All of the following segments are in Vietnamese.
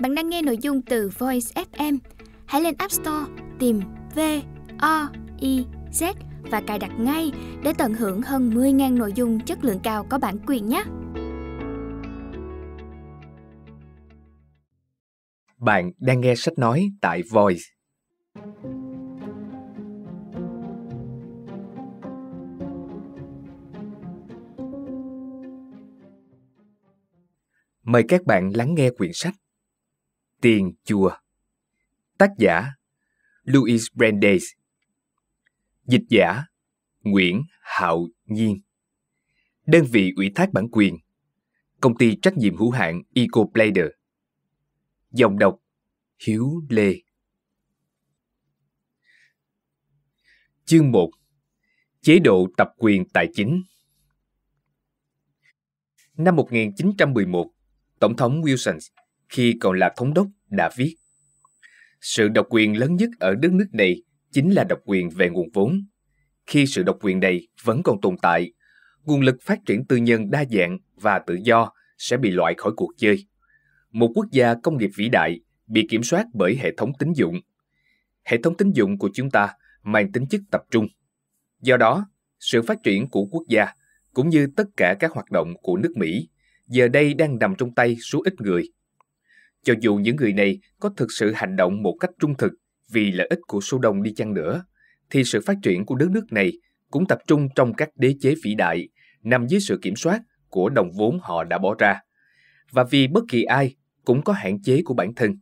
Bạn đang nghe nội dung từ Voice FM. Hãy lên App Store tìm V O I Z và cài đặt ngay để tận hưởng hơn 10.000 nội dung chất lượng cao có bản quyền nhé. Bạn đang nghe sách nói tại Voice. Mời các bạn lắng nghe quyển sách Tiền chùa Tác giả Louis Brandeis Dịch giả Nguyễn Hạo Nhiên Đơn vị ủy thác bản quyền Công ty trách nhiệm hữu hạn EcoPlayer Dòng đọc Hiếu Lê Chương 1 Chế độ tập quyền tài chính Năm 1911, Tổng thống Wilson khi còn là thống đốc đã viết. Sự độc quyền lớn nhất ở đất nước này chính là độc quyền về nguồn vốn. Khi sự độc quyền này vẫn còn tồn tại, nguồn lực phát triển tư nhân đa dạng và tự do sẽ bị loại khỏi cuộc chơi. Một quốc gia công nghiệp vĩ đại bị kiểm soát bởi hệ thống tín dụng. Hệ thống tín dụng của chúng ta mang tính chất tập trung. Do đó, sự phát triển của quốc gia cũng như tất cả các hoạt động của nước Mỹ giờ đây đang nằm trong tay số ít người cho dù những người này có thực sự hành động một cách trung thực vì lợi ích của số đông đi chăng nữa, thì sự phát triển của đất nước này cũng tập trung trong các đế chế vĩ đại nằm dưới sự kiểm soát của đồng vốn họ đã bỏ ra. Và vì bất kỳ ai cũng có hạn chế của bản thân,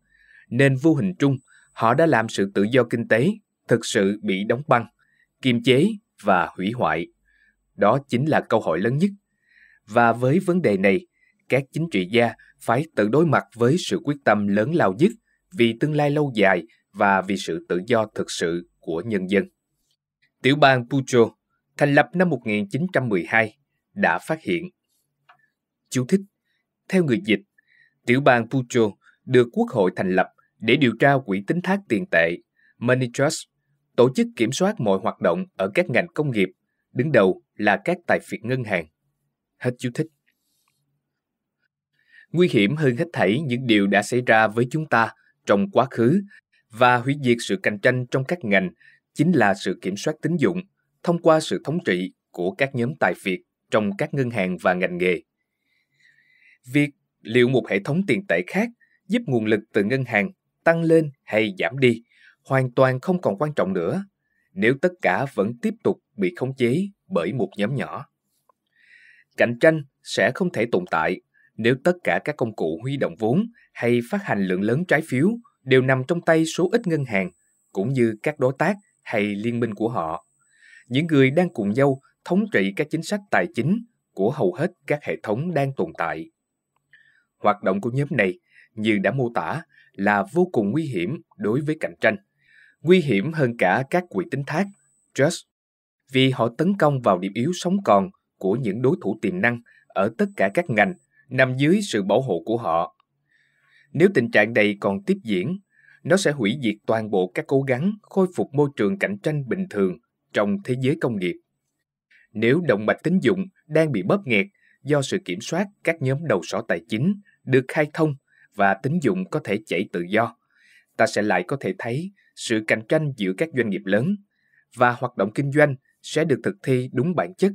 nên vô hình chung họ đã làm sự tự do kinh tế thực sự bị đóng băng, kiềm chế và hủy hoại. Đó chính là câu hỏi lớn nhất. Và với vấn đề này, các chính trị gia phải tự đối mặt với sự quyết tâm lớn lao nhất vì tương lai lâu dài và vì sự tự do thực sự của nhân dân. Tiểu bang Pucho, thành lập năm 1912, đã phát hiện. Chú thích, theo người dịch, tiểu bang Pucho được Quốc hội thành lập để điều tra quỹ tính thác tiền tệ, Money Trust, tổ chức kiểm soát mọi hoạt động ở các ngành công nghiệp, đứng đầu là các tài phiệt ngân hàng. Hết chú thích nguy hiểm hơn hết thảy những điều đã xảy ra với chúng ta trong quá khứ và hủy diệt sự cạnh tranh trong các ngành chính là sự kiểm soát tín dụng thông qua sự thống trị của các nhóm tài phiệt trong các ngân hàng và ngành nghề. Việc liệu một hệ thống tiền tệ khác giúp nguồn lực từ ngân hàng tăng lên hay giảm đi hoàn toàn không còn quan trọng nữa nếu tất cả vẫn tiếp tục bị khống chế bởi một nhóm nhỏ. Cạnh tranh sẽ không thể tồn tại nếu tất cả các công cụ huy động vốn hay phát hành lượng lớn trái phiếu đều nằm trong tay số ít ngân hàng cũng như các đối tác hay liên minh của họ những người đang cùng nhau thống trị các chính sách tài chính của hầu hết các hệ thống đang tồn tại hoạt động của nhóm này như đã mô tả là vô cùng nguy hiểm đối với cạnh tranh nguy hiểm hơn cả các quỹ tính thác trust vì họ tấn công vào điểm yếu sống còn của những đối thủ tiềm năng ở tất cả các ngành nằm dưới sự bảo hộ của họ. Nếu tình trạng này còn tiếp diễn, nó sẽ hủy diệt toàn bộ các cố gắng khôi phục môi trường cạnh tranh bình thường trong thế giới công nghiệp. Nếu động mạch tín dụng đang bị bóp nghẹt do sự kiểm soát các nhóm đầu sỏ tài chính được khai thông và tín dụng có thể chảy tự do, ta sẽ lại có thể thấy sự cạnh tranh giữa các doanh nghiệp lớn và hoạt động kinh doanh sẽ được thực thi đúng bản chất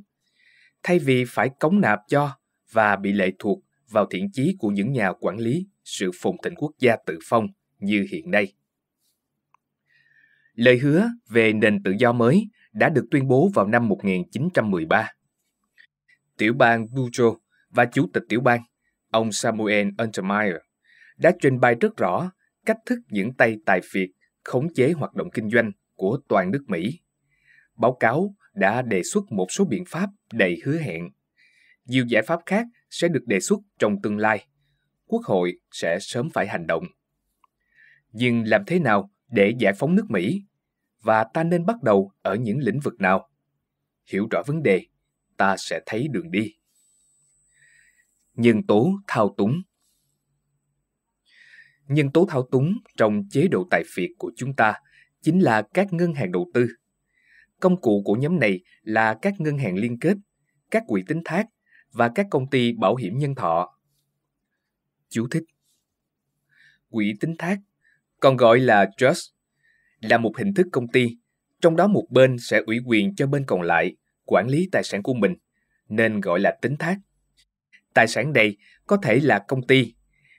thay vì phải cống nạp cho và bị lệ thuộc vào thiện chí của những nhà quản lý sự phồn thịnh quốc gia tự phong như hiện nay. Lời hứa về nền tự do mới đã được tuyên bố vào năm 1913. Tiểu bang Bujo và Chủ tịch tiểu bang, ông Samuel Untermeyer, đã trình bày rất rõ cách thức những tay tài phiệt khống chế hoạt động kinh doanh của toàn nước Mỹ. Báo cáo đã đề xuất một số biện pháp đầy hứa hẹn nhiều giải pháp khác sẽ được đề xuất trong tương lai. Quốc hội sẽ sớm phải hành động. Nhưng làm thế nào để giải phóng nước Mỹ? Và ta nên bắt đầu ở những lĩnh vực nào? Hiểu rõ vấn đề, ta sẽ thấy đường đi. Nhân tố thao túng Nhân tố thao túng trong chế độ tài phiệt của chúng ta chính là các ngân hàng đầu tư. Công cụ của nhóm này là các ngân hàng liên kết, các quỹ tín thác và các công ty bảo hiểm nhân thọ. Chú thích Quỹ tính thác, còn gọi là trust, là một hình thức công ty, trong đó một bên sẽ ủy quyền cho bên còn lại quản lý tài sản của mình, nên gọi là tính thác. Tài sản này có thể là công ty,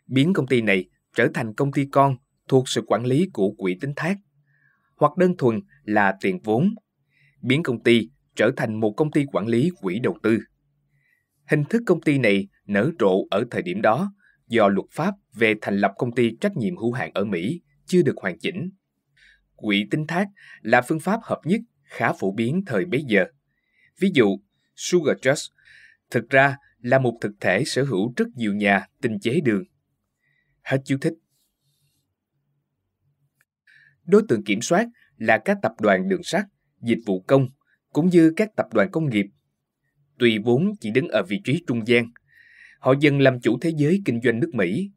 biến công ty này trở thành công ty con thuộc sự quản lý của quỹ tính thác, hoặc đơn thuần là tiền vốn, biến công ty trở thành một công ty quản lý quỹ đầu tư. Hình thức công ty này nở rộ ở thời điểm đó do luật pháp về thành lập công ty trách nhiệm hữu hạn ở Mỹ chưa được hoàn chỉnh. Quỹ tính thác là phương pháp hợp nhất khá phổ biến thời bấy giờ. Ví dụ, Sugar Trust thực ra là một thực thể sở hữu rất nhiều nhà tinh chế đường. Hết chú thích. Đối tượng kiểm soát là các tập đoàn đường sắt, dịch vụ công, cũng như các tập đoàn công nghiệp tuy vốn chỉ đứng ở vị trí trung gian. Họ dần làm chủ thế giới kinh doanh nước Mỹ,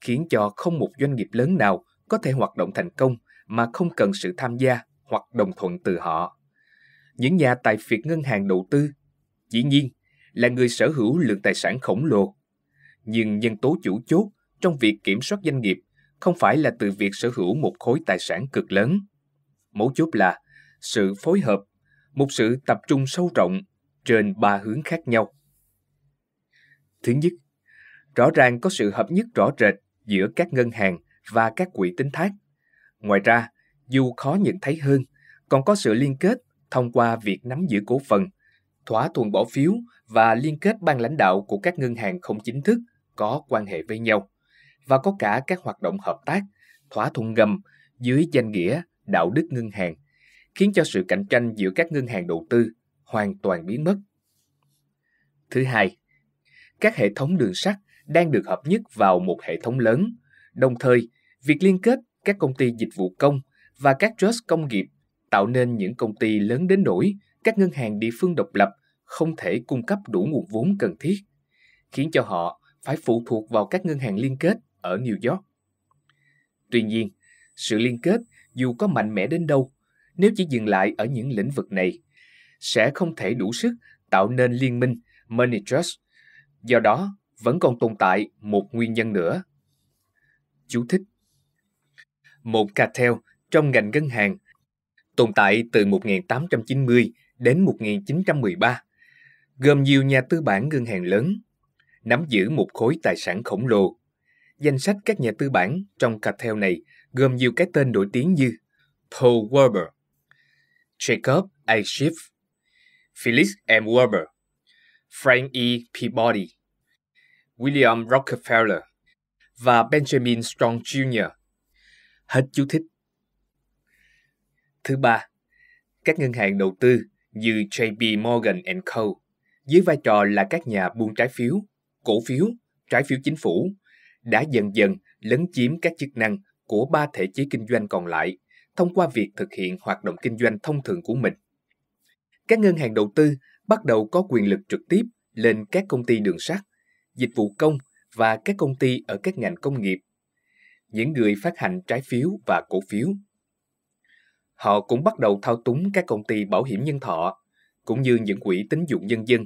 khiến cho không một doanh nghiệp lớn nào có thể hoạt động thành công mà không cần sự tham gia hoặc đồng thuận từ họ. Những nhà tài phiệt ngân hàng đầu tư, dĩ nhiên là người sở hữu lượng tài sản khổng lồ. Nhưng nhân tố chủ chốt trong việc kiểm soát doanh nghiệp không phải là từ việc sở hữu một khối tài sản cực lớn. Mấu chốt là sự phối hợp, một sự tập trung sâu rộng trên ba hướng khác nhau. Thứ nhất, rõ ràng có sự hợp nhất rõ rệt giữa các ngân hàng và các quỹ tính thác. Ngoài ra, dù khó nhận thấy hơn, còn có sự liên kết thông qua việc nắm giữ cổ phần, thỏa thuận bỏ phiếu và liên kết ban lãnh đạo của các ngân hàng không chính thức có quan hệ với nhau và có cả các hoạt động hợp tác, thỏa thuận ngầm dưới danh nghĩa đạo đức ngân hàng, khiến cho sự cạnh tranh giữa các ngân hàng đầu tư hoàn toàn biến mất. Thứ hai, các hệ thống đường sắt đang được hợp nhất vào một hệ thống lớn. Đồng thời, việc liên kết các công ty dịch vụ công và các trust công nghiệp tạo nên những công ty lớn đến nỗi các ngân hàng địa phương độc lập không thể cung cấp đủ nguồn vốn cần thiết, khiến cho họ phải phụ thuộc vào các ngân hàng liên kết ở New York. Tuy nhiên, sự liên kết dù có mạnh mẽ đến đâu, nếu chỉ dừng lại ở những lĩnh vực này, sẽ không thể đủ sức tạo nên liên minh Money Trust. Do đó, vẫn còn tồn tại một nguyên nhân nữa. Chú thích Một cartel trong ngành ngân hàng tồn tại từ 1890 đến 1913, gồm nhiều nhà tư bản ngân hàng lớn, nắm giữ một khối tài sản khổng lồ. Danh sách các nhà tư bản trong cartel này gồm nhiều cái tên nổi tiếng như Paul Warburg, Jacob A. Schiff, Felix M. Weber, Frank E. Peabody, William Rockefeller và Benjamin Strong Jr. Hết chú thích. Thứ ba, các ngân hàng đầu tư như JP Morgan Co. dưới vai trò là các nhà buôn trái phiếu, cổ phiếu, trái phiếu chính phủ đã dần dần lấn chiếm các chức năng của ba thể chế kinh doanh còn lại thông qua việc thực hiện hoạt động kinh doanh thông thường của mình các ngân hàng đầu tư bắt đầu có quyền lực trực tiếp lên các công ty đường sắt, dịch vụ công và các công ty ở các ngành công nghiệp, những người phát hành trái phiếu và cổ phiếu. Họ cũng bắt đầu thao túng các công ty bảo hiểm nhân thọ, cũng như những quỹ tín dụng nhân dân,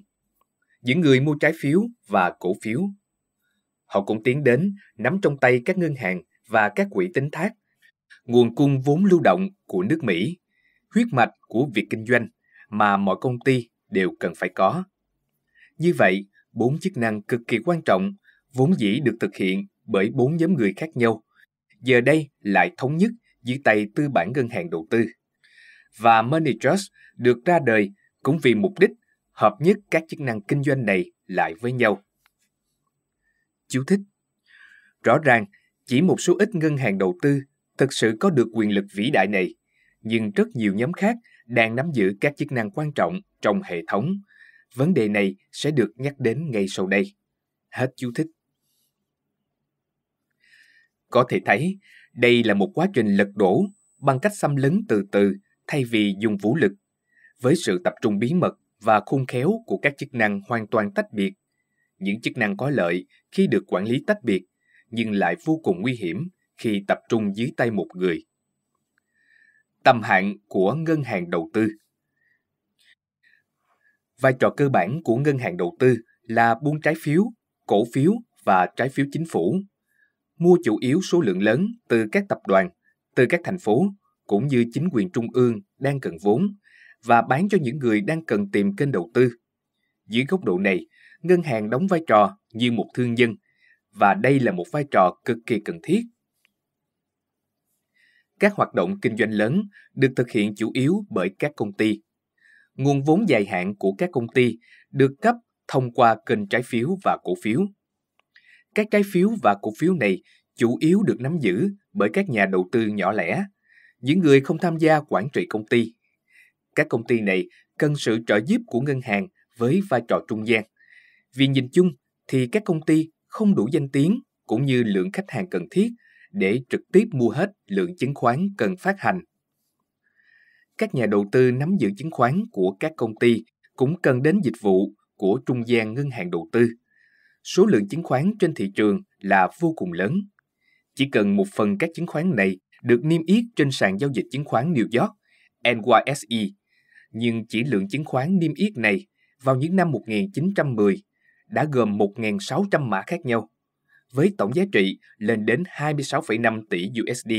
những người mua trái phiếu và cổ phiếu. Họ cũng tiến đến nắm trong tay các ngân hàng và các quỹ tín thác, nguồn cung vốn lưu động của nước Mỹ, huyết mạch của việc kinh doanh mà mọi công ty đều cần phải có. Như vậy, bốn chức năng cực kỳ quan trọng vốn dĩ được thực hiện bởi bốn nhóm người khác nhau, giờ đây lại thống nhất dưới tay tư bản ngân hàng đầu tư. Và Money Trust được ra đời cũng vì mục đích hợp nhất các chức năng kinh doanh này lại với nhau. Chú thích Rõ ràng, chỉ một số ít ngân hàng đầu tư thực sự có được quyền lực vĩ đại này, nhưng rất nhiều nhóm khác đang nắm giữ các chức năng quan trọng trong hệ thống. Vấn đề này sẽ được nhắc đến ngay sau đây. Hết chú thích. Có thể thấy, đây là một quá trình lật đổ bằng cách xâm lấn từ từ thay vì dùng vũ lực, với sự tập trung bí mật và khôn khéo của các chức năng hoàn toàn tách biệt. Những chức năng có lợi khi được quản lý tách biệt, nhưng lại vô cùng nguy hiểm khi tập trung dưới tay một người tầm hạn của ngân hàng đầu tư vai trò cơ bản của ngân hàng đầu tư là buôn trái phiếu cổ phiếu và trái phiếu chính phủ mua chủ yếu số lượng lớn từ các tập đoàn từ các thành phố cũng như chính quyền trung ương đang cần vốn và bán cho những người đang cần tìm kênh đầu tư dưới góc độ này ngân hàng đóng vai trò như một thương nhân và đây là một vai trò cực kỳ cần thiết các hoạt động kinh doanh lớn được thực hiện chủ yếu bởi các công ty. Nguồn vốn dài hạn của các công ty được cấp thông qua kênh trái phiếu và cổ phiếu. Các trái phiếu và cổ phiếu này chủ yếu được nắm giữ bởi các nhà đầu tư nhỏ lẻ, những người không tham gia quản trị công ty. Các công ty này cần sự trợ giúp của ngân hàng với vai trò trung gian. Vì nhìn chung thì các công ty không đủ danh tiếng cũng như lượng khách hàng cần thiết để trực tiếp mua hết lượng chứng khoán cần phát hành. Các nhà đầu tư nắm giữ chứng khoán của các công ty cũng cần đến dịch vụ của trung gian ngân hàng đầu tư. Số lượng chứng khoán trên thị trường là vô cùng lớn. Chỉ cần một phần các chứng khoán này được niêm yết trên sàn giao dịch chứng khoán New York, NYSE, nhưng chỉ lượng chứng khoán niêm yết này vào những năm 1910 đã gồm 1.600 mã khác nhau với tổng giá trị lên đến 26,5 tỷ USD.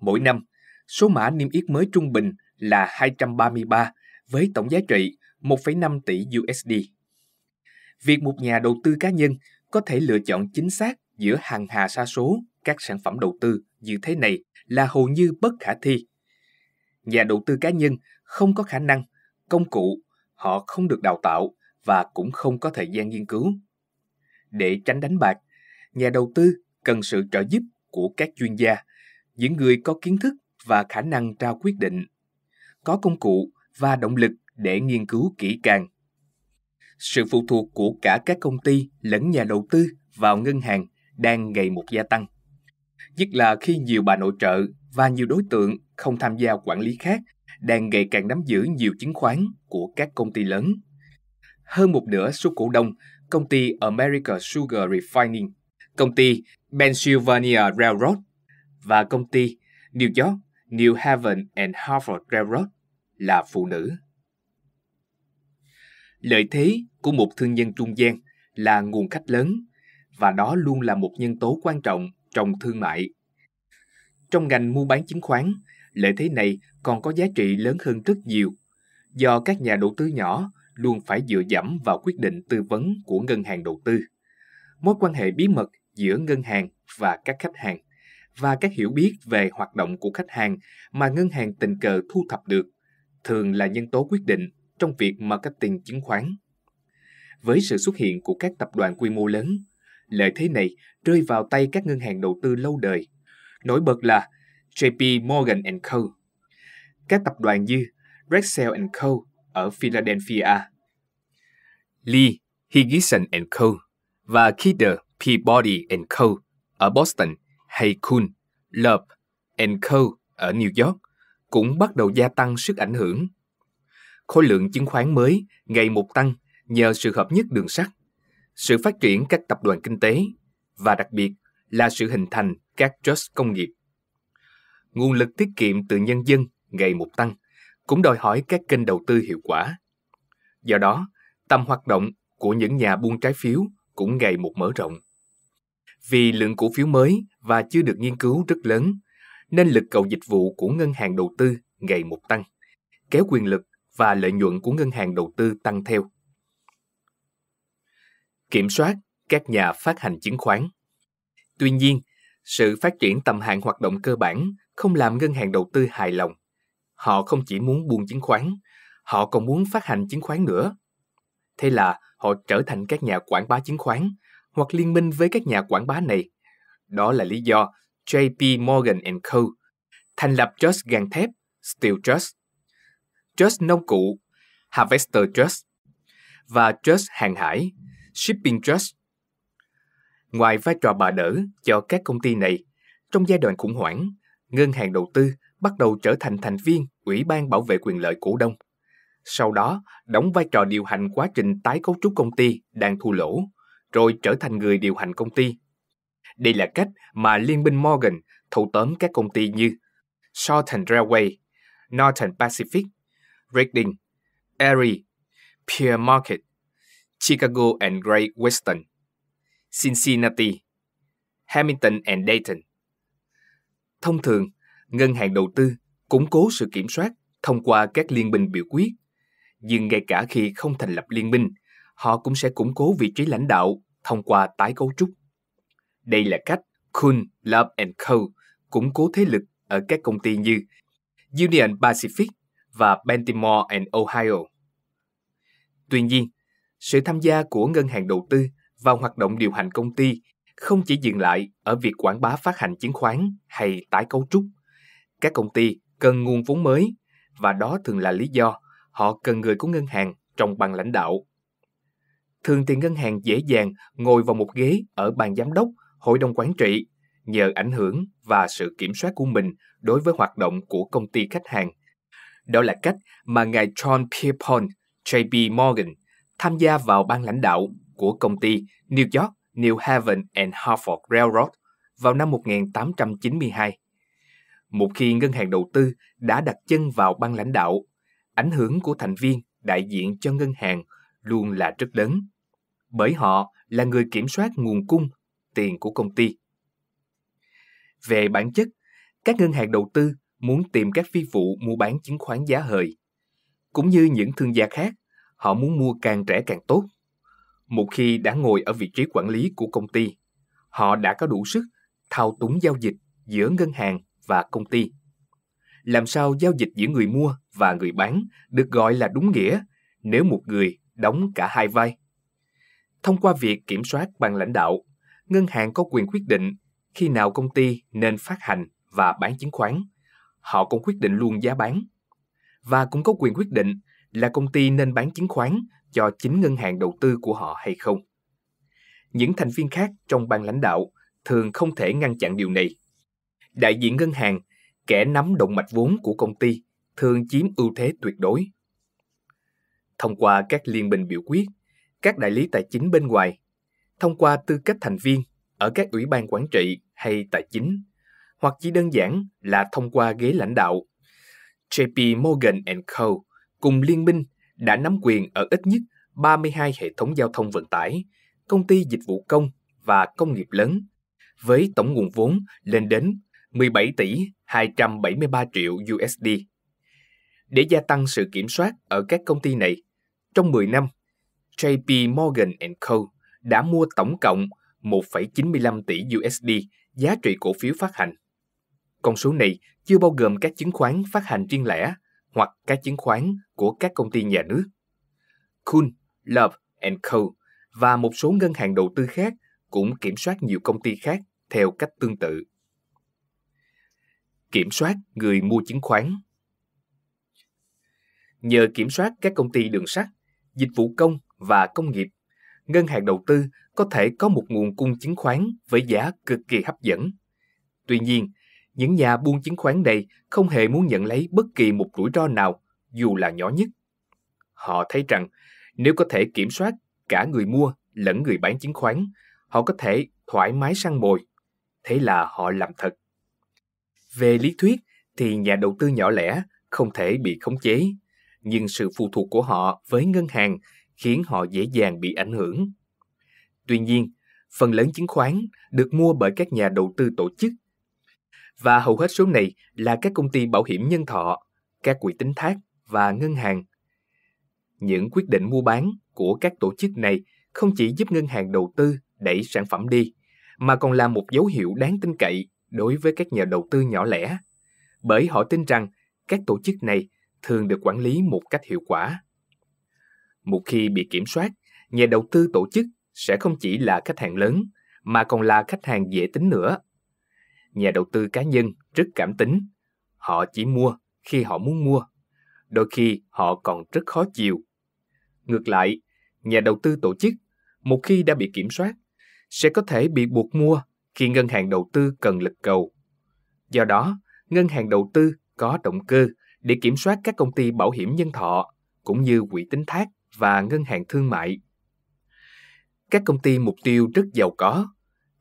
Mỗi năm, số mã niêm yết mới trung bình là 233 với tổng giá trị 1,5 tỷ USD. Việc một nhà đầu tư cá nhân có thể lựa chọn chính xác giữa hàng hà sa số các sản phẩm đầu tư như thế này là hầu như bất khả thi. Nhà đầu tư cá nhân không có khả năng, công cụ, họ không được đào tạo và cũng không có thời gian nghiên cứu. Để tránh đánh bạc, nhà đầu tư cần sự trợ giúp của các chuyên gia, những người có kiến thức và khả năng trao quyết định, có công cụ và động lực để nghiên cứu kỹ càng. Sự phụ thuộc của cả các công ty lẫn nhà đầu tư vào ngân hàng đang ngày một gia tăng. Nhất là khi nhiều bà nội trợ và nhiều đối tượng không tham gia quản lý khác đang ngày càng nắm giữ nhiều chứng khoán của các công ty lớn. Hơn một nửa số cổ đông, công ty America Sugar Refining công ty Pennsylvania Railroad và công ty New York New Haven and Hartford Railroad là phụ nữ. Lợi thế của một thương nhân trung gian là nguồn khách lớn và đó luôn là một nhân tố quan trọng trong thương mại. Trong ngành mua bán chứng khoán, lợi thế này còn có giá trị lớn hơn rất nhiều do các nhà đầu tư nhỏ luôn phải dựa dẫm vào quyết định tư vấn của ngân hàng đầu tư. Mối quan hệ bí mật giữa ngân hàng và các khách hàng và các hiểu biết về hoạt động của khách hàng mà ngân hàng tình cờ thu thập được thường là nhân tố quyết định trong việc marketing chứng khoán. Với sự xuất hiện của các tập đoàn quy mô lớn, lợi thế này rơi vào tay các ngân hàng đầu tư lâu đời. Nổi bật là JP Morgan Co. Các tập đoàn như Rexel Co. ở Philadelphia, Lee Higginson Co. và Kidder Peabody Co. ở Boston hay Kuhn, Loeb Co. ở New York cũng bắt đầu gia tăng sức ảnh hưởng. Khối lượng chứng khoán mới ngày một tăng nhờ sự hợp nhất đường sắt, sự phát triển các tập đoàn kinh tế và đặc biệt là sự hình thành các trust công nghiệp. Nguồn lực tiết kiệm từ nhân dân ngày một tăng cũng đòi hỏi các kênh đầu tư hiệu quả. Do đó, tầm hoạt động của những nhà buôn trái phiếu cũng ngày một mở rộng. Vì lượng cổ phiếu mới và chưa được nghiên cứu rất lớn, nên lực cầu dịch vụ của ngân hàng đầu tư ngày một tăng, kéo quyền lực và lợi nhuận của ngân hàng đầu tư tăng theo. Kiểm soát các nhà phát hành chứng khoán. Tuy nhiên, sự phát triển tầm hạn hoạt động cơ bản không làm ngân hàng đầu tư hài lòng. Họ không chỉ muốn buôn chứng khoán, họ còn muốn phát hành chứng khoán nữa. Thế là họ trở thành các nhà quảng bá chứng khoán hoặc liên minh với các nhà quảng bá này. Đó là lý do JP Morgan Co. thành lập Just Gang Thép, Steel Just, Just Nông Cụ, Harvester Just và Just Hàng Hải, Shipping Just. Ngoài vai trò bà đỡ cho các công ty này, trong giai đoạn khủng hoảng, ngân hàng đầu tư bắt đầu trở thành thành viên Ủy ban Bảo vệ quyền lợi cổ đông. Sau đó, đóng vai trò điều hành quá trình tái cấu trúc công ty đang thua lỗ rồi trở thành người điều hành công ty. Đây là cách mà Liên minh Morgan thâu tóm các công ty như Southern Railway, Northern Pacific, Reading, Erie, Pier Market, Chicago and Great Western, Cincinnati, Hamilton and Dayton. Thông thường, ngân hàng đầu tư củng cố sự kiểm soát thông qua các liên minh biểu quyết, nhưng ngay cả khi không thành lập liên minh họ cũng sẽ củng cố vị trí lãnh đạo thông qua tái cấu trúc. Đây là cách Kuhn, Love and Co. củng cố thế lực ở các công ty như Union Pacific và Baltimore and Ohio. Tuy nhiên, sự tham gia của ngân hàng đầu tư vào hoạt động điều hành công ty không chỉ dừng lại ở việc quảng bá phát hành chứng khoán hay tái cấu trúc. Các công ty cần nguồn vốn mới và đó thường là lý do họ cần người của ngân hàng trong ban lãnh đạo thường thì ngân hàng dễ dàng ngồi vào một ghế ở bàn giám đốc, hội đồng quản trị nhờ ảnh hưởng và sự kiểm soát của mình đối với hoạt động của công ty khách hàng. Đó là cách mà ngài John Pierpont, J. JP Morgan, tham gia vào ban lãnh đạo của công ty New York New Haven and Hartford Railroad vào năm 1892. Một khi ngân hàng đầu tư đã đặt chân vào ban lãnh đạo, ảnh hưởng của thành viên đại diện cho ngân hàng luôn là rất lớn bởi họ là người kiểm soát nguồn cung, tiền của công ty. Về bản chất, các ngân hàng đầu tư muốn tìm các phi vụ mua bán chứng khoán giá hời. Cũng như những thương gia khác, họ muốn mua càng rẻ càng tốt. Một khi đã ngồi ở vị trí quản lý của công ty, họ đã có đủ sức thao túng giao dịch giữa ngân hàng và công ty. Làm sao giao dịch giữa người mua và người bán được gọi là đúng nghĩa nếu một người đóng cả hai vai? Thông qua việc kiểm soát ban lãnh đạo, ngân hàng có quyền quyết định khi nào công ty nên phát hành và bán chứng khoán. Họ cũng quyết định luôn giá bán. Và cũng có quyền quyết định là công ty nên bán chứng khoán cho chính ngân hàng đầu tư của họ hay không. Những thành viên khác trong ban lãnh đạo thường không thể ngăn chặn điều này. Đại diện ngân hàng, kẻ nắm động mạch vốn của công ty, thường chiếm ưu thế tuyệt đối. Thông qua các liên minh biểu quyết, các đại lý tài chính bên ngoài thông qua tư cách thành viên ở các ủy ban quản trị hay tài chính hoặc chỉ đơn giản là thông qua ghế lãnh đạo. JP Morgan Co cùng liên minh đã nắm quyền ở ít nhất 32 hệ thống giao thông vận tải, công ty dịch vụ công và công nghiệp lớn với tổng nguồn vốn lên đến 17 tỷ 273 triệu USD. Để gia tăng sự kiểm soát ở các công ty này, trong 10 năm, JP Morgan Co. đã mua tổng cộng 1,95 tỷ USD giá trị cổ phiếu phát hành. Con số này chưa bao gồm các chứng khoán phát hành riêng lẻ hoặc các chứng khoán của các công ty nhà nước. Kuhn, Love Co. và một số ngân hàng đầu tư khác cũng kiểm soát nhiều công ty khác theo cách tương tự. Kiểm soát người mua chứng khoán Nhờ kiểm soát các công ty đường sắt, dịch vụ công và công nghiệp, ngân hàng đầu tư có thể có một nguồn cung chứng khoán với giá cực kỳ hấp dẫn. Tuy nhiên, những nhà buôn chứng khoán này không hề muốn nhận lấy bất kỳ một rủi ro nào, dù là nhỏ nhất. Họ thấy rằng nếu có thể kiểm soát cả người mua lẫn người bán chứng khoán, họ có thể thoải mái săn mồi. Thế là họ làm thật. Về lý thuyết thì nhà đầu tư nhỏ lẻ không thể bị khống chế, nhưng sự phụ thuộc của họ với ngân hàng khiến họ dễ dàng bị ảnh hưởng. Tuy nhiên, phần lớn chứng khoán được mua bởi các nhà đầu tư tổ chức và hầu hết số này là các công ty bảo hiểm nhân thọ, các quỹ tín thác và ngân hàng. Những quyết định mua bán của các tổ chức này không chỉ giúp ngân hàng đầu tư đẩy sản phẩm đi, mà còn là một dấu hiệu đáng tin cậy đối với các nhà đầu tư nhỏ lẻ, bởi họ tin rằng các tổ chức này thường được quản lý một cách hiệu quả một khi bị kiểm soát, nhà đầu tư tổ chức sẽ không chỉ là khách hàng lớn mà còn là khách hàng dễ tính nữa. Nhà đầu tư cá nhân rất cảm tính, họ chỉ mua khi họ muốn mua, đôi khi họ còn rất khó chịu. Ngược lại, nhà đầu tư tổ chức một khi đã bị kiểm soát sẽ có thể bị buộc mua khi ngân hàng đầu tư cần lực cầu. Do đó, ngân hàng đầu tư có động cơ để kiểm soát các công ty bảo hiểm nhân thọ cũng như quỹ tín thác và ngân hàng thương mại. Các công ty mục tiêu rất giàu có.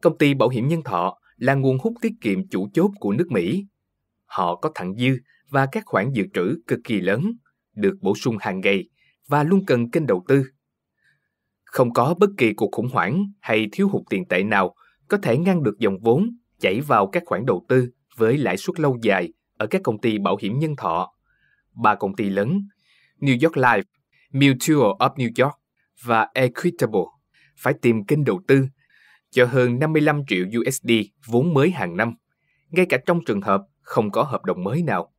Công ty bảo hiểm nhân thọ là nguồn hút tiết kiệm chủ chốt của nước Mỹ. Họ có thặng dư và các khoản dự trữ cực kỳ lớn, được bổ sung hàng ngày và luôn cần kênh đầu tư. Không có bất kỳ cuộc khủng hoảng hay thiếu hụt tiền tệ nào có thể ngăn được dòng vốn chảy vào các khoản đầu tư với lãi suất lâu dài ở các công ty bảo hiểm nhân thọ. Ba công ty lớn, New York Life, Mutual of New York và Equitable phải tìm kênh đầu tư cho hơn 55 triệu USD vốn mới hàng năm, ngay cả trong trường hợp không có hợp đồng mới nào.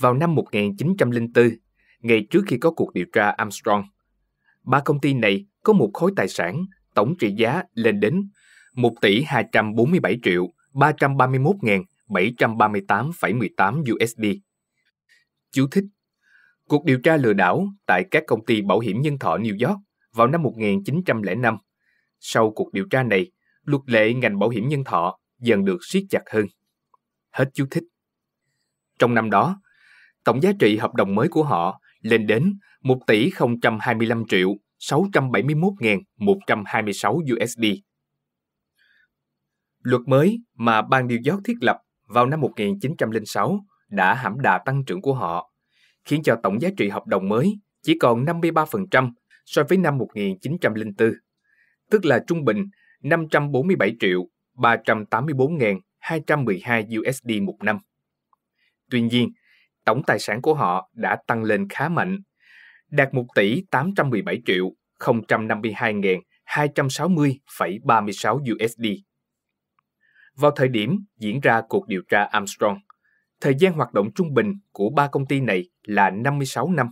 Vào năm 1904, ngay trước khi có cuộc điều tra Armstrong, ba công ty này có một khối tài sản tổng trị giá lên đến 1 tỷ 247 triệu 331 738,18 USD. Chú thích Cuộc điều tra lừa đảo tại các công ty bảo hiểm nhân thọ New York vào năm 1905. Sau cuộc điều tra này, luật lệ ngành bảo hiểm nhân thọ dần được siết chặt hơn. Hết chú thích. Trong năm đó, tổng giá trị hợp đồng mới của họ lên đến 1 tỷ 025 triệu 671.126 USD. Luật mới mà bang New York thiết lập vào năm 1906 đã hãm đà tăng trưởng của họ khiến cho tổng giá trị hợp đồng mới chỉ còn 53% so với năm 1904, tức là trung bình 547 triệu 384.212 USD một năm. Tuy nhiên, tổng tài sản của họ đã tăng lên khá mạnh, đạt 1 tỷ 817 triệu 052.260,36 USD. Vào thời điểm diễn ra cuộc điều tra Armstrong, Thời gian hoạt động trung bình của ba công ty này là 56 năm.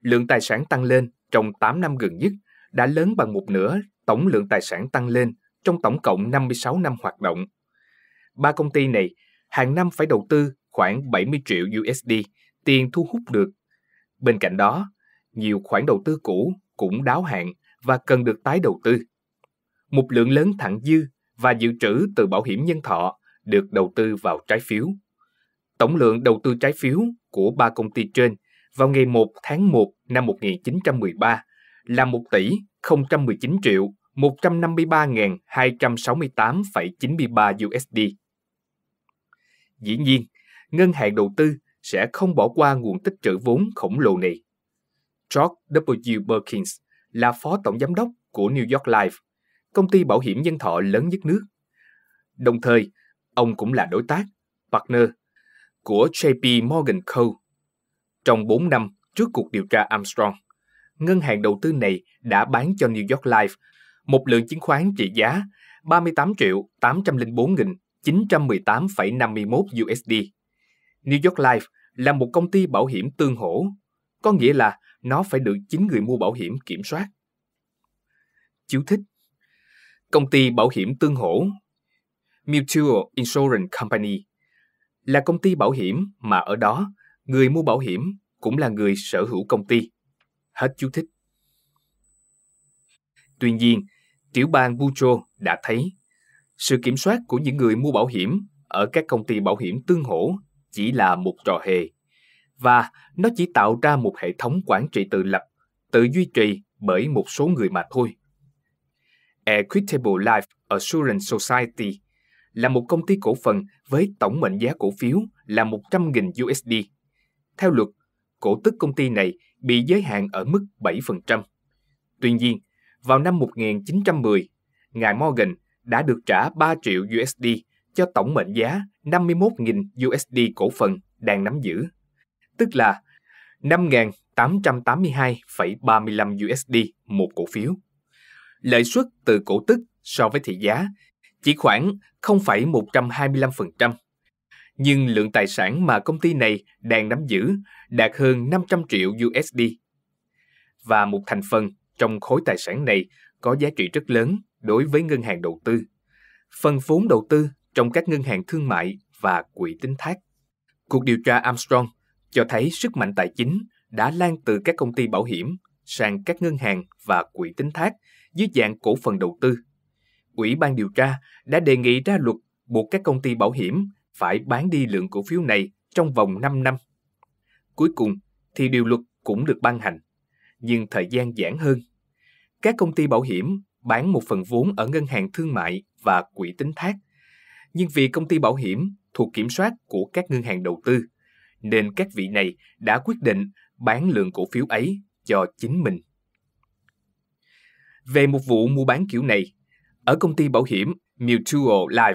Lượng tài sản tăng lên trong 8 năm gần nhất đã lớn bằng một nửa tổng lượng tài sản tăng lên trong tổng cộng 56 năm hoạt động. Ba công ty này hàng năm phải đầu tư khoảng 70 triệu USD tiền thu hút được. Bên cạnh đó, nhiều khoản đầu tư cũ cũng đáo hạn và cần được tái đầu tư. Một lượng lớn thặng dư và dự trữ từ bảo hiểm nhân thọ được đầu tư vào trái phiếu Tổng lượng đầu tư trái phiếu của ba công ty trên vào ngày 1 tháng 1 năm 1913 là 1 tỷ 019 triệu 153.268,93 USD. Dĩ nhiên, ngân hàng đầu tư sẽ không bỏ qua nguồn tích trữ vốn khổng lồ này. George W. Perkins là phó tổng giám đốc của New York Life, công ty bảo hiểm nhân thọ lớn nhất nước. Đồng thời, ông cũng là đối tác, partner của JP Morgan Co. Trong 4 năm trước cuộc điều tra Armstrong, ngân hàng đầu tư này đã bán cho New York Life một lượng chứng khoán trị giá 38 triệu 804.918,51 USD. New York Life là một công ty bảo hiểm tương hỗ, có nghĩa là nó phải được chính người mua bảo hiểm kiểm soát. Chú thích Công ty bảo hiểm tương hỗ Mutual Insurance Company là công ty bảo hiểm mà ở đó người mua bảo hiểm cũng là người sở hữu công ty. Hết chú thích. Tuy nhiên, tiểu bang Bujo đã thấy sự kiểm soát của những người mua bảo hiểm ở các công ty bảo hiểm tương hỗ chỉ là một trò hề và nó chỉ tạo ra một hệ thống quản trị tự lập tự duy trì bởi một số người mà thôi. Equitable Life Assurance Society là một công ty cổ phần với tổng mệnh giá cổ phiếu là 100.000 USD. Theo luật, cổ tức công ty này bị giới hạn ở mức 7%. Tuy nhiên, vào năm 1910, ngài Morgan đã được trả 3 triệu USD cho tổng mệnh giá 51.000 USD cổ phần đang nắm giữ, tức là 5.882,35 USD một cổ phiếu. Lợi suất từ cổ tức so với thị giá chỉ khoảng 0,125%. Nhưng lượng tài sản mà công ty này đang nắm giữ đạt hơn 500 triệu USD. Và một thành phần trong khối tài sản này có giá trị rất lớn đối với ngân hàng đầu tư. Phần vốn đầu tư trong các ngân hàng thương mại và quỹ tính thác. Cuộc điều tra Armstrong cho thấy sức mạnh tài chính đã lan từ các công ty bảo hiểm sang các ngân hàng và quỹ tính thác dưới dạng cổ phần đầu tư – Ủy ban điều tra đã đề nghị ra luật buộc các công ty bảo hiểm phải bán đi lượng cổ phiếu này trong vòng 5 năm. Cuối cùng thì điều luật cũng được ban hành, nhưng thời gian giãn hơn. Các công ty bảo hiểm bán một phần vốn ở ngân hàng thương mại và quỹ tính thác. Nhưng vì công ty bảo hiểm thuộc kiểm soát của các ngân hàng đầu tư, nên các vị này đã quyết định bán lượng cổ phiếu ấy cho chính mình. Về một vụ mua bán kiểu này, ở công ty bảo hiểm Mutual Life,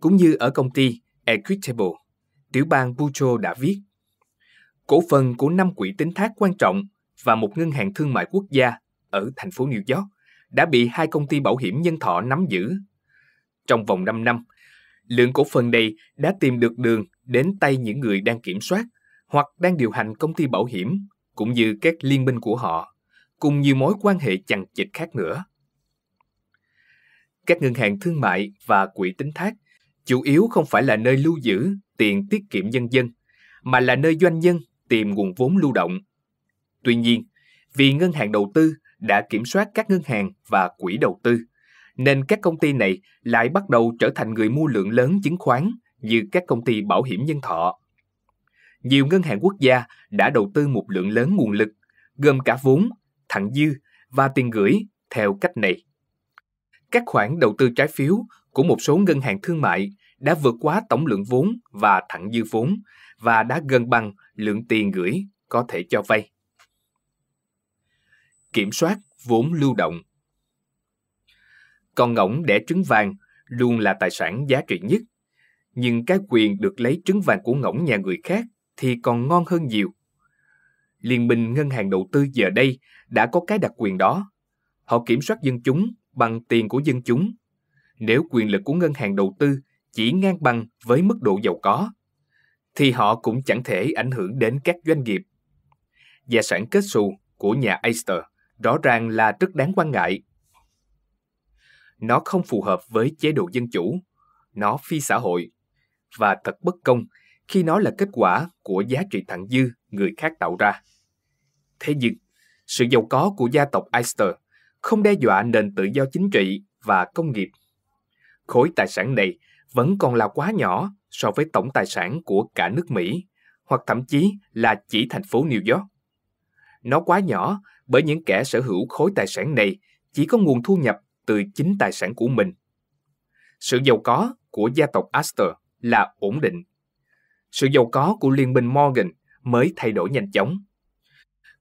cũng như ở công ty Equitable, tiểu bang Bucho đã viết. Cổ phần của năm quỹ tín thác quan trọng và một ngân hàng thương mại quốc gia ở thành phố New York đã bị hai công ty bảo hiểm nhân thọ nắm giữ. Trong vòng 5 năm, lượng cổ phần này đã tìm được đường đến tay những người đang kiểm soát hoặc đang điều hành công ty bảo hiểm cũng như các liên minh của họ, cùng nhiều mối quan hệ chằng chịt khác nữa các ngân hàng thương mại và quỹ tính thác chủ yếu không phải là nơi lưu giữ tiền tiết kiệm nhân dân, mà là nơi doanh nhân tìm nguồn vốn lưu động. Tuy nhiên, vì ngân hàng đầu tư đã kiểm soát các ngân hàng và quỹ đầu tư, nên các công ty này lại bắt đầu trở thành người mua lượng lớn chứng khoán như các công ty bảo hiểm nhân thọ. Nhiều ngân hàng quốc gia đã đầu tư một lượng lớn nguồn lực, gồm cả vốn, thặng dư và tiền gửi theo cách này các khoản đầu tư trái phiếu của một số ngân hàng thương mại đã vượt quá tổng lượng vốn và thặng dư vốn và đã gần bằng lượng tiền gửi có thể cho vay. Kiểm soát vốn lưu động Con ngỗng đẻ trứng vàng luôn là tài sản giá trị nhất, nhưng cái quyền được lấy trứng vàng của ngỗng nhà người khác thì còn ngon hơn nhiều. Liên minh ngân hàng đầu tư giờ đây đã có cái đặc quyền đó. Họ kiểm soát dân chúng bằng tiền của dân chúng. Nếu quyền lực của ngân hàng đầu tư chỉ ngang bằng với mức độ giàu có, thì họ cũng chẳng thể ảnh hưởng đến các doanh nghiệp. Gia sản kết xù của nhà Aster rõ ràng là rất đáng quan ngại. Nó không phù hợp với chế độ dân chủ, nó phi xã hội, và thật bất công khi nó là kết quả của giá trị thặng dư người khác tạo ra. Thế nhưng, sự giàu có của gia tộc Aster không đe dọa nền tự do chính trị và công nghiệp. Khối tài sản này vẫn còn là quá nhỏ so với tổng tài sản của cả nước Mỹ, hoặc thậm chí là chỉ thành phố New York. Nó quá nhỏ bởi những kẻ sở hữu khối tài sản này chỉ có nguồn thu nhập từ chính tài sản của mình. Sự giàu có của gia tộc Astor là ổn định. Sự giàu có của liên minh Morgan mới thay đổi nhanh chóng.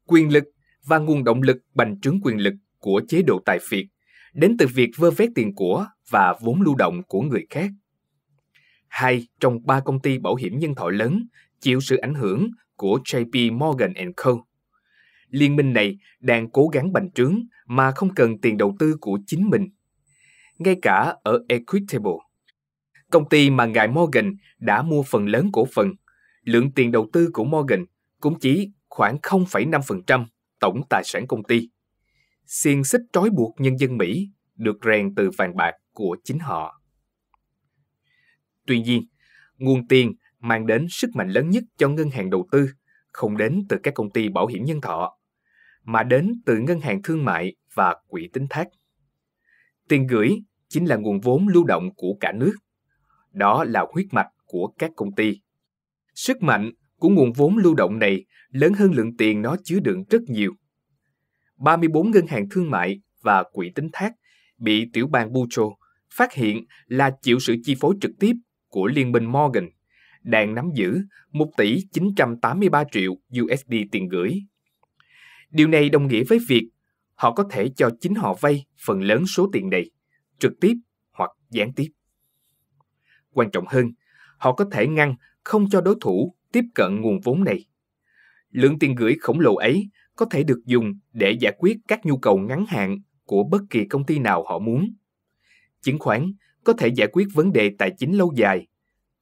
Quyền lực và nguồn động lực bành trướng quyền lực của chế độ tài phiệt đến từ việc vơ vét tiền của và vốn lưu động của người khác. Hai trong ba công ty bảo hiểm nhân thọ lớn chịu sự ảnh hưởng của JP Morgan Co. Liên minh này đang cố gắng bành trướng mà không cần tiền đầu tư của chính mình. Ngay cả ở Equitable, công ty mà ngài Morgan đã mua phần lớn cổ phần, lượng tiền đầu tư của Morgan cũng chỉ khoảng 0,5% tổng tài sản công ty xiềng xích trói buộc nhân dân Mỹ được rèn từ vàng bạc của chính họ. Tuy nhiên, nguồn tiền mang đến sức mạnh lớn nhất cho ngân hàng đầu tư không đến từ các công ty bảo hiểm nhân thọ, mà đến từ ngân hàng thương mại và quỹ tín thác. Tiền gửi chính là nguồn vốn lưu động của cả nước. Đó là huyết mạch của các công ty. Sức mạnh của nguồn vốn lưu động này lớn hơn lượng tiền nó chứa đựng rất nhiều – 34 ngân hàng thương mại và quỹ tính thác bị tiểu bang Butro phát hiện là chịu sự chi phối trực tiếp của Liên minh Morgan, đang nắm giữ 1 tỷ 983 triệu USD tiền gửi. Điều này đồng nghĩa với việc họ có thể cho chính họ vay phần lớn số tiền này, trực tiếp hoặc gián tiếp. Quan trọng hơn, họ có thể ngăn không cho đối thủ tiếp cận nguồn vốn này. Lượng tiền gửi khổng lồ ấy có thể được dùng để giải quyết các nhu cầu ngắn hạn của bất kỳ công ty nào họ muốn. Chứng khoán có thể giải quyết vấn đề tài chính lâu dài.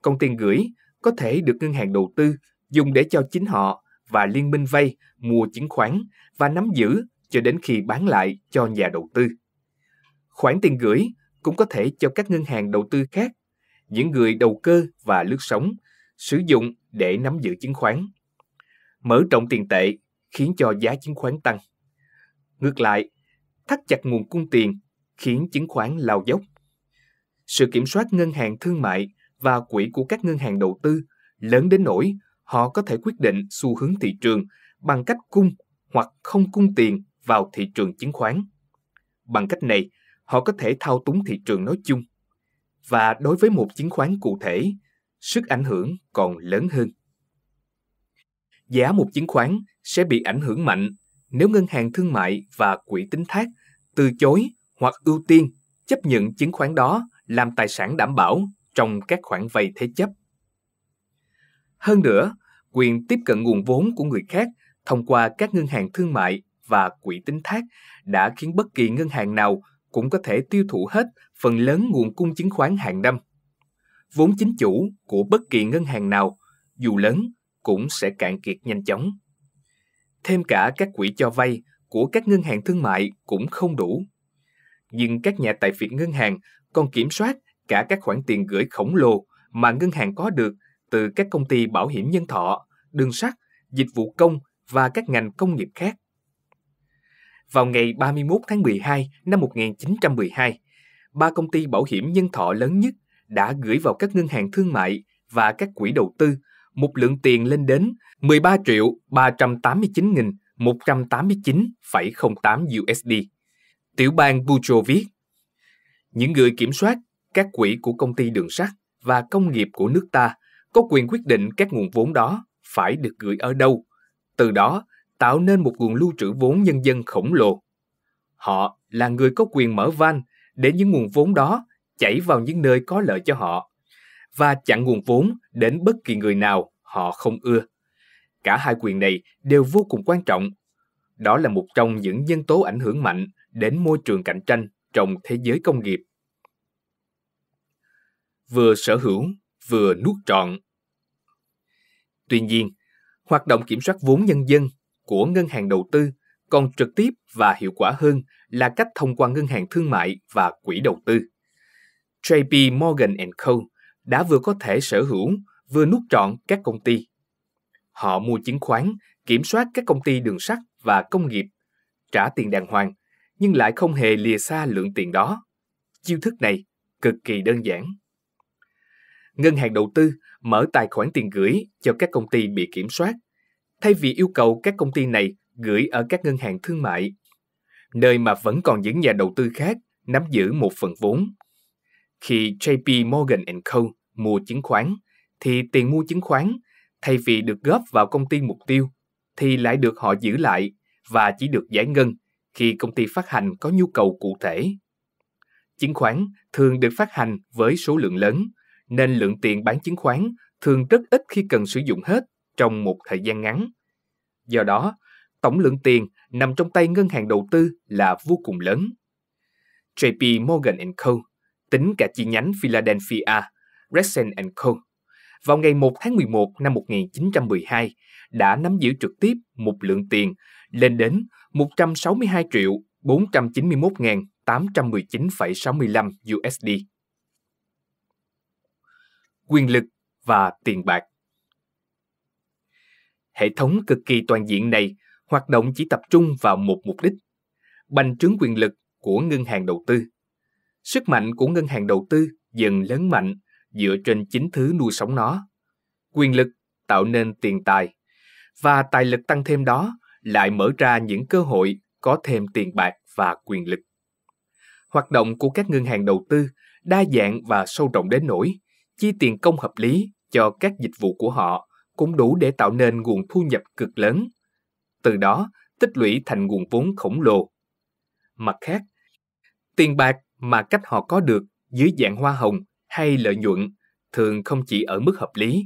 Công tiền gửi có thể được ngân hàng đầu tư dùng để cho chính họ và liên minh vay mua chứng khoán và nắm giữ cho đến khi bán lại cho nhà đầu tư. Khoản tiền gửi cũng có thể cho các ngân hàng đầu tư khác, những người đầu cơ và lướt sóng, sử dụng để nắm giữ chứng khoán. Mở rộng tiền tệ khiến cho giá chứng khoán tăng. Ngược lại, thắt chặt nguồn cung tiền khiến chứng khoán lao dốc. Sự kiểm soát ngân hàng thương mại và quỹ của các ngân hàng đầu tư lớn đến nỗi họ có thể quyết định xu hướng thị trường bằng cách cung hoặc không cung tiền vào thị trường chứng khoán. Bằng cách này, họ có thể thao túng thị trường nói chung. Và đối với một chứng khoán cụ thể, sức ảnh hưởng còn lớn hơn. Giá một chứng khoán sẽ bị ảnh hưởng mạnh nếu ngân hàng thương mại và quỹ tín thác từ chối hoặc ưu tiên chấp nhận chứng khoán đó làm tài sản đảm bảo trong các khoản vay thế chấp. Hơn nữa, quyền tiếp cận nguồn vốn của người khác thông qua các ngân hàng thương mại và quỹ tín thác đã khiến bất kỳ ngân hàng nào cũng có thể tiêu thụ hết phần lớn nguồn cung chứng khoán hàng năm. Vốn chính chủ của bất kỳ ngân hàng nào, dù lớn, cũng sẽ cạn kiệt nhanh chóng thêm cả các quỹ cho vay của các ngân hàng thương mại cũng không đủ. Nhưng các nhà tài phiệt ngân hàng còn kiểm soát cả các khoản tiền gửi khổng lồ mà ngân hàng có được từ các công ty bảo hiểm nhân thọ, đường sắt, dịch vụ công và các ngành công nghiệp khác. Vào ngày 31 tháng 12 năm 1912, ba công ty bảo hiểm nhân thọ lớn nhất đã gửi vào các ngân hàng thương mại và các quỹ đầu tư một lượng tiền lên đến 13 triệu 389.189,08 USD. Tiểu bang Bujo viết, những người kiểm soát các quỹ của công ty đường sắt và công nghiệp của nước ta có quyền quyết định các nguồn vốn đó phải được gửi ở đâu, từ đó tạo nên một nguồn lưu trữ vốn nhân dân khổng lồ. Họ là người có quyền mở van để những nguồn vốn đó chảy vào những nơi có lợi cho họ và chặn nguồn vốn đến bất kỳ người nào họ không ưa. Cả hai quyền này đều vô cùng quan trọng. Đó là một trong những nhân tố ảnh hưởng mạnh đến môi trường cạnh tranh trong thế giới công nghiệp. Vừa sở hữu, vừa nuốt trọn. Tuy nhiên, hoạt động kiểm soát vốn nhân dân của ngân hàng đầu tư còn trực tiếp và hiệu quả hơn là cách thông qua ngân hàng thương mại và quỹ đầu tư. JP Morgan Co đã vừa có thể sở hữu, vừa nút trọn các công ty. Họ mua chứng khoán, kiểm soát các công ty đường sắt và công nghiệp, trả tiền đàng hoàng, nhưng lại không hề lìa xa lượng tiền đó. Chiêu thức này cực kỳ đơn giản. Ngân hàng đầu tư mở tài khoản tiền gửi cho các công ty bị kiểm soát, thay vì yêu cầu các công ty này gửi ở các ngân hàng thương mại, nơi mà vẫn còn những nhà đầu tư khác nắm giữ một phần vốn khi JP Morgan Co mua chứng khoán, thì tiền mua chứng khoán thay vì được góp vào công ty mục tiêu thì lại được họ giữ lại và chỉ được giải ngân khi công ty phát hành có nhu cầu cụ thể. Chứng khoán thường được phát hành với số lượng lớn, nên lượng tiền bán chứng khoán thường rất ít khi cần sử dụng hết trong một thời gian ngắn. Do đó, tổng lượng tiền nằm trong tay ngân hàng đầu tư là vô cùng lớn. JP Morgan Co tính cả chi nhánh Philadelphia, Rexen Co. Vào ngày 1 tháng 11 năm 1912, đã nắm giữ trực tiếp một lượng tiền lên đến 162 triệu 491.819,65 USD. Quyền lực và tiền bạc Hệ thống cực kỳ toàn diện này hoạt động chỉ tập trung vào một mục đích, bành trướng quyền lực của ngân hàng đầu tư Sức mạnh của ngân hàng đầu tư dần lớn mạnh dựa trên chính thứ nuôi sống nó. Quyền lực tạo nên tiền tài và tài lực tăng thêm đó lại mở ra những cơ hội có thêm tiền bạc và quyền lực. Hoạt động của các ngân hàng đầu tư đa dạng và sâu rộng đến nỗi chi tiền công hợp lý cho các dịch vụ của họ cũng đủ để tạo nên nguồn thu nhập cực lớn. Từ đó, tích lũy thành nguồn vốn khổng lồ. Mặt khác, tiền bạc mà cách họ có được dưới dạng hoa hồng hay lợi nhuận thường không chỉ ở mức hợp lý,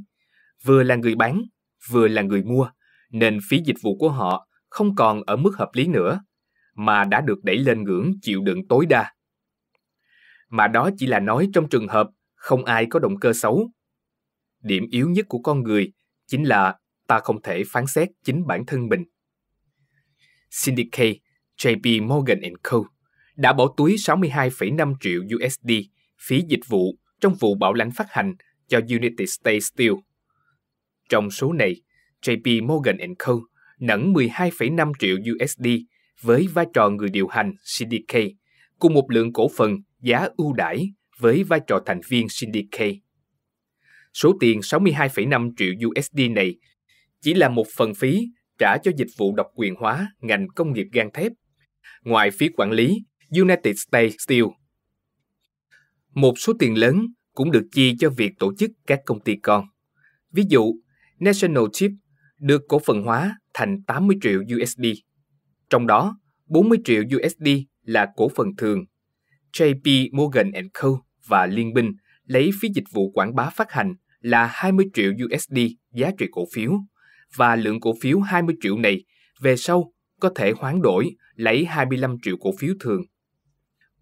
vừa là người bán, vừa là người mua, nên phí dịch vụ của họ không còn ở mức hợp lý nữa, mà đã được đẩy lên ngưỡng chịu đựng tối đa. Mà đó chỉ là nói trong trường hợp không ai có động cơ xấu. Điểm yếu nhất của con người chính là ta không thể phán xét chính bản thân mình. Syndicate, JP Morgan Co đã bỏ túi 62,5 triệu USD phí dịch vụ trong vụ bảo lãnh phát hành cho United States Steel. Trong số này, JP Morgan Co. nẫn 12,5 triệu USD với vai trò người điều hành CDK, cùng một lượng cổ phần giá ưu đãi với vai trò thành viên CDK. Số tiền 62,5 triệu USD này chỉ là một phần phí trả cho dịch vụ độc quyền hóa ngành công nghiệp gang thép. Ngoài phí quản lý United States Steel. Một số tiền lớn cũng được chi cho việc tổ chức các công ty con. Ví dụ, National Chip được cổ phần hóa thành 80 triệu USD. Trong đó, 40 triệu USD là cổ phần thường. JP Morgan Co. và Liên minh lấy phí dịch vụ quảng bá phát hành là 20 triệu USD giá trị cổ phiếu và lượng cổ phiếu 20 triệu này về sau có thể hoán đổi lấy 25 triệu cổ phiếu thường.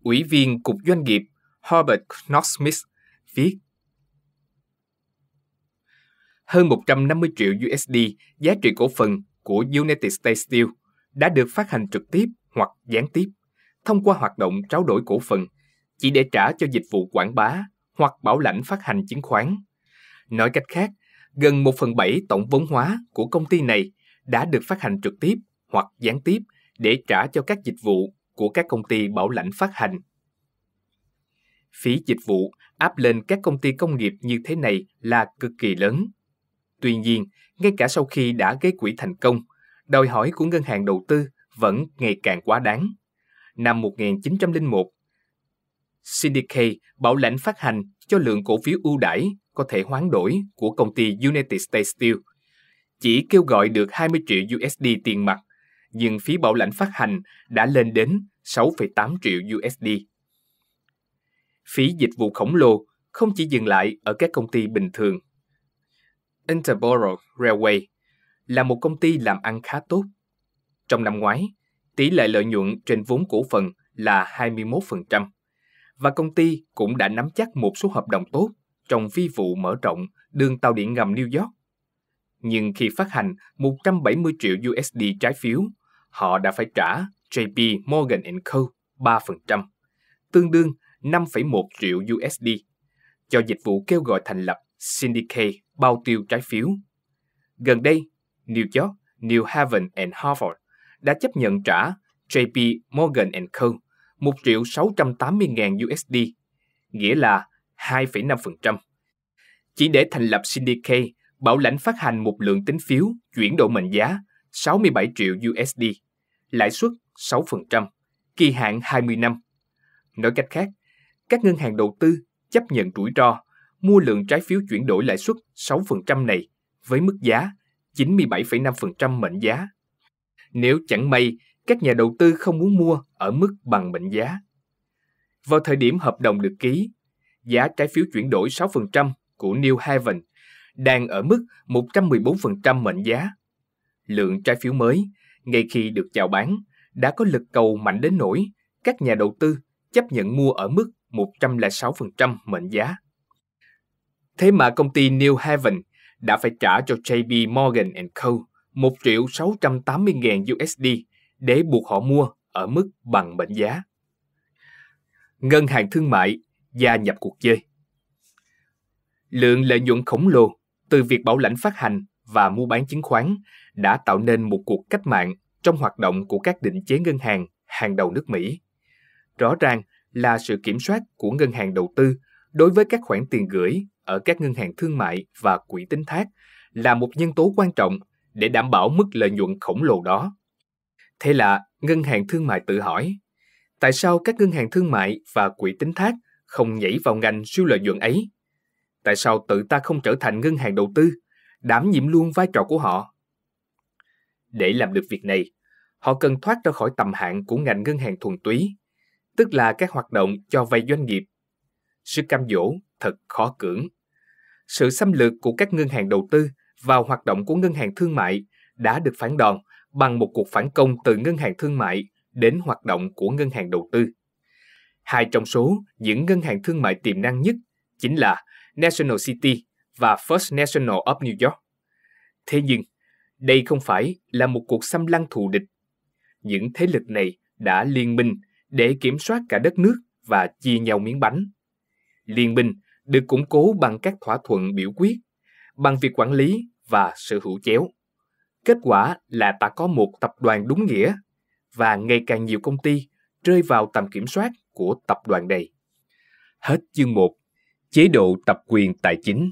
Ủy viên Cục Doanh nghiệp Herbert Knox-Smith viết Hơn 150 triệu USD giá trị cổ phần của United States Steel đã được phát hành trực tiếp hoặc gián tiếp thông qua hoạt động trao đổi cổ phần chỉ để trả cho dịch vụ quảng bá hoặc bảo lãnh phát hành chứng khoán. Nói cách khác, gần 1 phần 7 tổng vốn hóa của công ty này đã được phát hành trực tiếp hoặc gián tiếp để trả cho các dịch vụ của các công ty bảo lãnh phát hành. Phí dịch vụ áp lên các công ty công nghiệp như thế này là cực kỳ lớn. Tuy nhiên, ngay cả sau khi đã gây quỹ thành công, đòi hỏi của ngân hàng đầu tư vẫn ngày càng quá đáng. Năm 1901, CDK bảo lãnh phát hành cho lượng cổ phiếu ưu đãi có thể hoán đổi của công ty United States Steel. Chỉ kêu gọi được 20 triệu USD tiền mặt nhưng phí bảo lãnh phát hành đã lên đến 6,8 triệu USD. Phí dịch vụ khổng lồ không chỉ dừng lại ở các công ty bình thường. Interborough Railway là một công ty làm ăn khá tốt. Trong năm ngoái, tỷ lệ lợi nhuận trên vốn cổ phần là 21% và công ty cũng đã nắm chắc một số hợp đồng tốt trong phi vụ mở rộng đường tàu điện ngầm New York. Nhưng khi phát hành 170 triệu USD trái phiếu họ đã phải trả JP Morgan Co. 3%, tương đương 5,1 triệu USD, cho dịch vụ kêu gọi thành lập syndicate bao tiêu trái phiếu. Gần đây, New York, New Haven and Harvard đã chấp nhận trả JP Morgan Co. 1 triệu 680 ngàn USD, nghĩa là 2,5%. Chỉ để thành lập syndicate, bảo lãnh phát hành một lượng tín phiếu chuyển đổi mệnh giá 67 triệu USD, lãi suất 6%, kỳ hạn 20 năm. Nói cách khác, các ngân hàng đầu tư chấp nhận rủi ro mua lượng trái phiếu chuyển đổi lãi suất 6% này với mức giá 97,5% mệnh giá. Nếu chẳng may các nhà đầu tư không muốn mua ở mức bằng mệnh giá. Vào thời điểm hợp đồng được ký, giá trái phiếu chuyển đổi 6% của New Haven đang ở mức 114% mệnh giá lượng trái phiếu mới ngay khi được chào bán đã có lực cầu mạnh đến nỗi các nhà đầu tư chấp nhận mua ở mức 106% mệnh giá. Thế mà công ty New Haven đã phải trả cho JP Morgan Co. 1 triệu 680 ngàn USD để buộc họ mua ở mức bằng mệnh giá. Ngân hàng thương mại gia nhập cuộc chơi. Lượng lợi nhuận khổng lồ từ việc bảo lãnh phát hành và mua bán chứng khoán đã tạo nên một cuộc cách mạng trong hoạt động của các định chế ngân hàng hàng đầu nước Mỹ. Rõ ràng là sự kiểm soát của ngân hàng đầu tư đối với các khoản tiền gửi ở các ngân hàng thương mại và quỹ tín thác là một nhân tố quan trọng để đảm bảo mức lợi nhuận khổng lồ đó. Thế là ngân hàng thương mại tự hỏi, tại sao các ngân hàng thương mại và quỹ tín thác không nhảy vào ngành siêu lợi nhuận ấy? Tại sao tự ta không trở thành ngân hàng đầu tư, đảm nhiệm luôn vai trò của họ? Để làm được việc này, họ cần thoát ra khỏi tầm hạn của ngành ngân hàng thuần túy, tức là các hoạt động cho vay doanh nghiệp. Sự cam dỗ thật khó cưỡng. Sự xâm lược của các ngân hàng đầu tư vào hoạt động của ngân hàng thương mại đã được phản đòn bằng một cuộc phản công từ ngân hàng thương mại đến hoạt động của ngân hàng đầu tư. Hai trong số những ngân hàng thương mại tiềm năng nhất chính là National City và First National of New York. Thế nhưng, đây không phải là một cuộc xâm lăng thù địch. Những thế lực này đã liên minh để kiểm soát cả đất nước và chia nhau miếng bánh. Liên minh được củng cố bằng các thỏa thuận biểu quyết, bằng việc quản lý và sự hữu chéo. Kết quả là ta có một tập đoàn đúng nghĩa và ngày càng nhiều công ty rơi vào tầm kiểm soát của tập đoàn này. Hết chương 1. Chế độ tập quyền tài chính